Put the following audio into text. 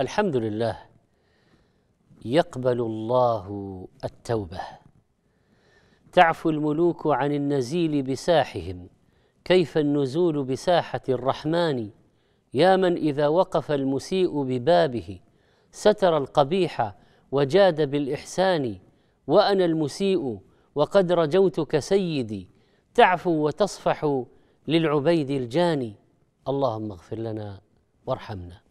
الحمد لله يقبل الله التوبه تعفو الملوك عن النزيل بساحهم كيف النزول بساحه الرحمن يا من اذا وقف المسيء ببابه ستر القبيح وجاد بالاحسان وانا المسيء وقد رجوتك سيدي تعفو وتصفح للعبيد الجاني اللهم اغفر لنا وارحمنا